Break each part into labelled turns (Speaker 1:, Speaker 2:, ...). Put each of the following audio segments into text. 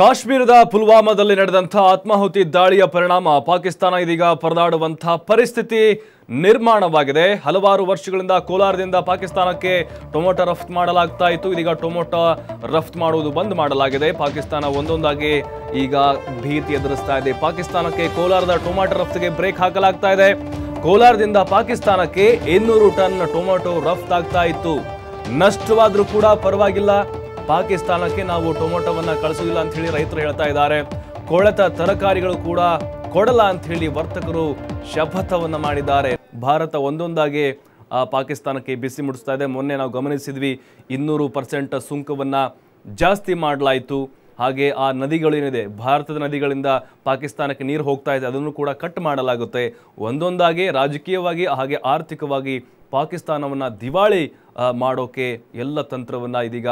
Speaker 1: ಕಾಶ್ಮೀರದ ಪುಲ್ವಾಮಾದಲ್ಲಿ ನಡೆದಂಥ ಆತ್ಮಾಹುತಿ ದಾಳಿಯ ಪರಿಣಾಮ ಪಾಕಿಸ್ತಾನ ಇದೀಗ ಪರದಾಡುವಂಥ ಪರಿಸ್ಥಿತಿ ನಿರ್ಮಾಣವಾಗಿದೆ ಹಲವಾರು ವರ್ಷಗಳಿಂದ ಕೋಲಾರದಿಂದ ಪಾಕಿಸ್ತಾನಕ್ಕೆ ಟೊಮೊಟೊ ರಫ್ತು ಮಾಡಲಾಗ್ತಾ ಇತ್ತು ಇದೀಗ ಟೊಮೊಟೊ ರಫ್ತು ಮಾಡುವುದು ಬಂದ್ ಮಾಡಲಾಗಿದೆ ಪಾಕಿಸ್ತಾನ ಒಂದೊಂದಾಗಿ ಈಗ ಭೀತಿ ಎದುರಿಸ್ತಾ ಇದೆ ಪಾಕಿಸ್ತಾನಕ್ಕೆ ಕೋಲಾರದ ಟೊಮೊಟೊ ರಫ್ತಿಗೆ ಬ್ರೇಕ್ ಹಾಕಲಾಗ್ತಾ ಇದೆ ಕೋಲಾರದಿಂದ ಪಾಕಿಸ್ತಾನಕ್ಕೆ ಇನ್ನೂರು ಟನ್ ಟೊಮೊಟೊ ರಫ್ತಾಗ್ತಾ ಇತ್ತು ನಷ್ಟವಾದರೂ ಕೂಡ ಪರವಾಗಿಲ್ಲ ಪಾಕಿಸ್ತಾನಕ್ಕೆ ನಾವು ಟೊಮೊಟೊವನ್ನು ಕಳಿಸೋದಿಲ್ಲ ಹೇಳಿ ರೈತರು ಹೇಳ್ತಾ ಇದ್ದಾರೆ ಕೊಳೆತ ತರಕಾರಿಗಳು ಕೂಡ ಕೊಡಲ್ಲ ಹೇಳಿ ವರ್ತಕರು ಶಪಥವನ್ನು ಮಾಡಿದ್ದಾರೆ ಭಾರತ ಒಂದೊಂದಾಗಿ ಪಾಕಿಸ್ತಾನಕ್ಕೆ ಬಿಸಿ ಮುಡಿಸ್ತಾ ಇದೆ ಮೊನ್ನೆ ನಾವು ಗಮನಿಸಿದ್ವಿ ಇನ್ನೂರು ಪರ್ಸೆಂಟ್ ಸುಂಕವನ್ನು ಜಾಸ್ತಿ ಮಾಡಲಾಯಿತು ಹಾಗೆ ಆ ನದಿಗಳೇನಿದೆ ಭಾರತದ ನದಿಗಳಿಂದ ಪಾಕಿಸ್ತಾನಕ್ಕೆ ನೀರು ಹೋಗ್ತಾ ಇದೆ ಅದನ್ನು ಕೂಡ ಕಟ್ ಮಾಡಲಾಗುತ್ತೆ ಒಂದೊಂದಾಗಿ ರಾಜಕೀಯವಾಗಿ ಹಾಗೆ ಆರ್ಥಿಕವಾಗಿ ಪಾಕಿಸ್ತಾನವನ್ನು ದಿವಾಳಿ ಮಾಡೋಕೆ ಎಲ್ಲ ತಂತ್ರವನ್ನು ಇದೀಗ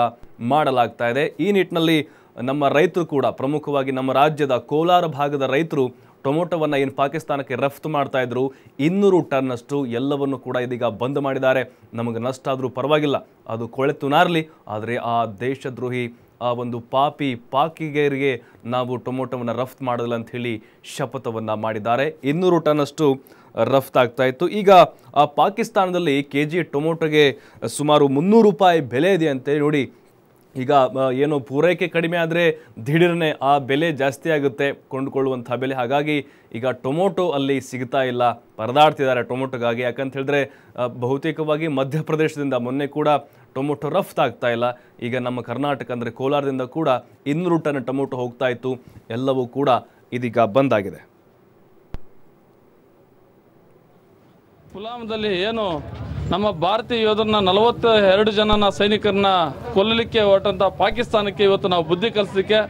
Speaker 1: ಮಾಡಲಾಗ್ತಾ ಇದೆ ಈ ನಿಟ್ಟಿನಲ್ಲಿ ನಮ್ಮ ರೈತರು ಕೂಡ ಪ್ರಮುಖವಾಗಿ ನಮ್ಮ ರಾಜ್ಯದ ಕೋಲಾರ ಭಾಗದ ರೈತರು ಟೊಮೊಟೊವನ್ನು ಏನು ಪಾಕಿಸ್ತಾನಕ್ಕೆ ರಫ್ತು ಮಾಡ್ತಾ ಇದ್ರು ಇನ್ನೂರು ಟನ್ನಷ್ಟು ಎಲ್ಲವನ್ನು ಕೂಡ ಇದೀಗ ಬಂದ್ ಮಾಡಿದ್ದಾರೆ ನಮಗೆ ನಷ್ಟ ಆದರೂ ಪರವಾಗಿಲ್ಲ ಅದು ಕೊಳೆತು ನಾರಲಿ ಆದರೆ ಆ ದೇಶದ್ರೋಹಿ ಆ ಒಂದು ಪಾಪಿ ಪಾಕಿಗೆರಿಗೆ ನಾವು ಟೊಮೊಟೊವನ್ನು ರಫ್ತು ಅಂತ ಹೇಳಿ ಶಪಥವನ್ನು ಮಾಡಿದ್ದಾರೆ ಇನ್ನೂರು ಟನ್ನಷ್ಟು ರಫ್ತಾಗ್ತಾ ಇತ್ತು ಈಗ ಆ ಪಾಕಿಸ್ತಾನದಲ್ಲಿ ಕೆ ಜಿ ಟೊಮೊಟೊಗೆ ಸುಮಾರು ಮುನ್ನೂರು ರೂಪಾಯಿ ಬೆಲೆ ಇದೆ ಅಂತೇಳಿ ನೋಡಿ ಈಗ ಏನು ಪೂರೈಕೆ ಕಡಿಮೆ ಆದರೆ ದಿಢೀರನೆ ಆ ಬೆಲೆ ಜಾಸ್ತಿ ಆಗುತ್ತೆ ಕೊಂಡುಕೊಳ್ಳುವಂಥ ಬೆಲೆ ಹಾಗಾಗಿ ಈಗ ಟೊಮೊಟೊ ಅಲ್ಲಿ ಸಿಗ್ತಾ ಇಲ್ಲ ಪರದಾಡ್ತಿದ್ದಾರೆ ಟೊಮೊಟೊಗಾಗಿ ಯಾಕಂತ ಹೇಳಿದ್ರೆ ಬಹುತೇಕವಾಗಿ ಮಧ್ಯಪ್ರದೇಶದಿಂದ ಮೊನ್ನೆ ಕೂಡ ಟೊಮೊಟೊ ರಫ್ತಾಗ್ತಾ ಇಲ್ಲ ಈಗ ನಮ್ಮ ಕರ್ನಾಟಕ ಅಂದರೆ ಕೋಲಾರದಿಂದ ಕೂಡ ಇನ್ನೂರು ಟನ್ ಟೊಮೊಟೊ ಹೋಗ್ತಾ ಇತ್ತು ಎಲ್ಲವೂ ಕೂಡ ಇದೀಗ ಬಂದಾಗಿದೆ
Speaker 2: ಪುಲಾಮದಲ್ಲಿ ಏನು ನಮ್ಮ ಭಾರತೀಯ ಯೋಧರನ್ನ ನಲವತ್ತ ಎರಡು ಜನನ ಸೈನಿಕರನ್ನ ಕೊಲ್ಲಲಿಕ್ಕೆ ಹೊರಟಂತ ಪಾಕಿಸ್ತಾನಕ್ಕೆ ಇವತ್ತು ನಾವು ಬುದ್ಧಿ ಕಲಿಸಲಿಕ್ಕೆ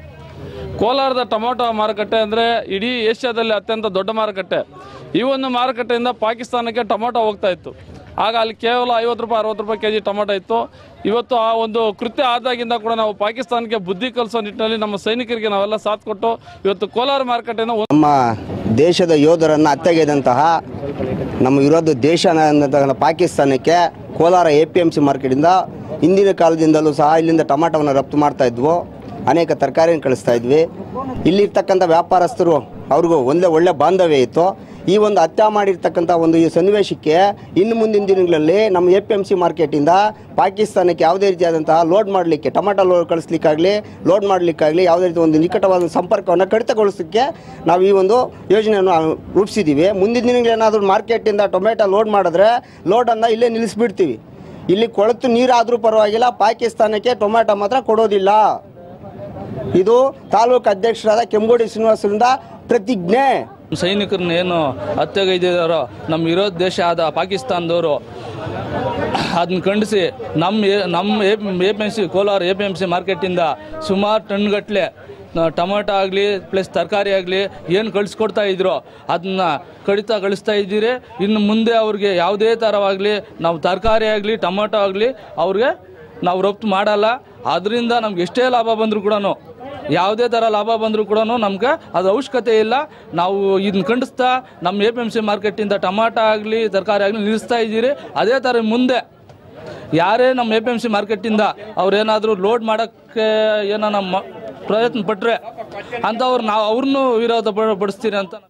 Speaker 2: ಕೋಲಾರದ ಟೊಮೊಟೊ ಮಾರುಕಟ್ಟೆ ಅಂದ್ರೆ ಇಡೀ ಏಷ್ಯಾದಲ್ಲಿ ಅತ್ಯಂತ ದೊಡ್ಡ ಮಾರುಕಟ್ಟೆ ಈ ಒಂದು ಮಾರುಕಟ್ಟೆಯಿಂದ ಪಾಕಿಸ್ತಾನಕ್ಕೆ ಟೊಮೊಟೊ ಹೋಗ್ತಾ ಇತ್ತು ಆಗ ಅಲ್ಲಿ ಕೇವಲ ಐವತ್ತು ರೂಪಾಯಿ ಅರವತ್ತು ರೂಪಾಯಿ ಕೆಜಿ ಜಿ ಟೊಮೆಟೊ ಇತ್ತು ಇವತ್ತು ಆ ಒಂದು ಕೃತ್ಯ ಆದಾಗಿಂದ ಕೂಡ ನಾವು ಪಾಕಿಸ್ತಾನಕ್ಕೆ ಬುದ್ಧಿ ಕಲಿಸೋ ನಿಟ್ಟಿನಲ್ಲಿ ನಮ್ಮ ಸೈನಿಕರಿಗೆ ನಾವೆಲ್ಲ ಸಾಥ್ ಕೊಟ್ಟು ಇವತ್ತು ಕೋಲಾರ ಮಾರುಕಟ್ಟೆನ ನಮ್ಮ
Speaker 3: ದೇಶದ ಯೋಧರನ್ನು ಹತ್ಯೆಗೆದಂತಹ ನಮ್ಮ ವಿರೋಧ ದೇಶ ಪಾಕಿಸ್ತಾನಕ್ಕೆ Kolar A P M C ಮಾರ್ಕೆಟಿಂದ ಹಿಂದಿನ ಕಾಲದಿಂದಲೂ ಸಹ ಇಲ್ಲಿಂದ ಟೊಮಾಟೋವನ್ನು ರಫ್ತು ಮಾಡ್ತಾ ಇದ್ವು ಅನೇಕ ತರಕಾರಿಯನ್ನು ಕಳಿಸ್ತಾ ಇದ್ವಿ ಇಲ್ಲಿರ್ತಕ್ಕಂಥ ವ್ಯಾಪಾರಸ್ಥರು ಅವ್ರಿಗೂ ಒಂದೇ ಒಳ್ಳೆ ಬಾಂಧವ್ಯ ಇತ್ತು ಈ ಒಂದು ಹತ್ಯೆ ಮಾಡಿರ್ತಕ್ಕಂಥ ಒಂದು ಈ ಸನ್ನಿವೇಶಕ್ಕೆ ಇನ್ನು ಮುಂದಿನ ದಿನಗಳಲ್ಲಿ ನಮ್ಮ ಎ ಪಿ ಎಮ್ ಸಿ ಮಾರ್ಕೆಟಿಂದ ಪಾಕಿಸ್ತಾನಕ್ಕೆ ಯಾವುದೇ ರೀತಿಯಾದಂತಹ ಲೋಡ್ ಮಾಡಲಿಕ್ಕೆ ಟೊಮೆಟೊ ಲೋಡ್ ಕಳಿಸ್ಲಿಕ್ಕಾಗಲಿ ಲೋಡ್ ಮಾಡಲಿಕ್ಕಾಗಲಿ ಯಾವುದೇ ರೀತಿ ಒಂದು ನಿಕಟವಾದ ಸಂಪರ್ಕವನ್ನು ಕಡಿತಗೊಳಿಸೋಕ್ಕೆ ನಾವು ಈ ಒಂದು ಯೋಜನೆಯನ್ನು ರೂಪಿಸಿದ್ದೀವಿ ಮುಂದಿನ ದಿನಗಳೇನಾದರೂ ಏನಾದರೂ ಮಾರ್ಕೆಟಿಂದ ಟೊಮೆಟೊ ಲೋಡ್ ಮಾಡಿದ್ರೆ ಲೋಡನ್ನು ಇಲ್ಲೇ ನಿಲ್ಲಿಸಿಬಿಡ್ತೀವಿ ಇಲ್ಲಿ ಕೊಳತು ನೀರಾದರೂ ಪರವಾಗಿಲ್ಲ ಪಾಕಿಸ್ತಾನಕ್ಕೆ ಟೊಮೆಟೊ ಮಾತ್ರ ಕೊಡೋದಿಲ್ಲ ಇದು ತಾಲೂಕು ಅಧ್ಯಕ್ಷರಾದ ಕೆಂಗೋಡಿ ಶ್ರೀನಿವಾಸರಿಂದ ಪ್ರತಿಜ್ಞೆ
Speaker 4: ಸೈನಿಕರನ್ನ ಏನು ಹತ್ಯೆಗೈದಿದಾರೋ ನಮ್ಮ ಇರೋ ದೇಶ ಆದ ಪಾಕಿಸ್ತಾನದವರು ಅದನ್ನ ಖಂಡಿಸಿ ನಮ್ಮ ನಮ್ಮ A P M C Kolar A P M C ಮಾರ್ಕೆಟಿಂದ ಸುಮಾರು ಟನ್ಗಟ್ಟಲೆ ಟೊಮೆಟೊ ಆಗಲಿ ಪ್ಲಸ್ ತರಕಾರಿ ಆಗಲಿ ಏನು ಕಳಿಸ್ಕೊಡ್ತಾ ಇದ್ರು ಅದನ್ನ ಕಡಿತ ಕಳಿಸ್ತಾ ಇದ್ದೀರಿ ಇನ್ನು ಮುಂದೆ ಅವ್ರಿಗೆ ಯಾವುದೇ ಥರವಾಗಲಿ ನಾವು ತರಕಾರಿ ಆಗಲಿ ಟೊಮೆಟೊ ಆಗಲಿ ಅವ್ರಿಗೆ ನಾವು ರಫ್ತು ಮಾಡಲ್ಲ ಅದರಿಂದ ನಮ್ಗೆ ಎಷ್ಟೇ ಲಾಭ ಬಂದರೂ ಕೂಡ ಯಾವುದೇ ಥರ ಲಾಭ ಬಂದರೂ ಕೂಡ ನಮ್ಗೆ ಅದು ಅವಶ್ಯಕತೆ ಇಲ್ಲ ನಾವು ಇದನ್ನ ಖಂಡಿಸ್ತಾ ನಮ್ಮ ಎ ಪಿ ಎಮ್ ಸಿ ಮಾರ್ಕೆಟಿಂದ ಟಮಾಟ ಆಗಲಿ ತರಕಾರಿ ಆಗಲಿ ನಿಲ್ಲಿಸ್ತಾ ಇದ್ದೀರಿ ಅದೇ ಥರ ಮುಂದೆ ಯಾರೇ ನಮ್ಮ ಎ ಪಿ ಎಮ್ ಸಿ ಮಾರ್ಕೆಟಿಂದ ಅವ್ರೇನಾದರೂ ಲೋಡ್ ಮಾಡೋಕ್ಕೆ ಏನೋ ನಮ್ಮ ಪ್ರಯತ್ನ ಪಟ್ಟರೆ ಅಂಥವ್ರು ನಾವು ಅವ್ರನ್ನೂ ವಿರೋಧ ಪಡಿಸ್ತೀರಿ ಅಂತ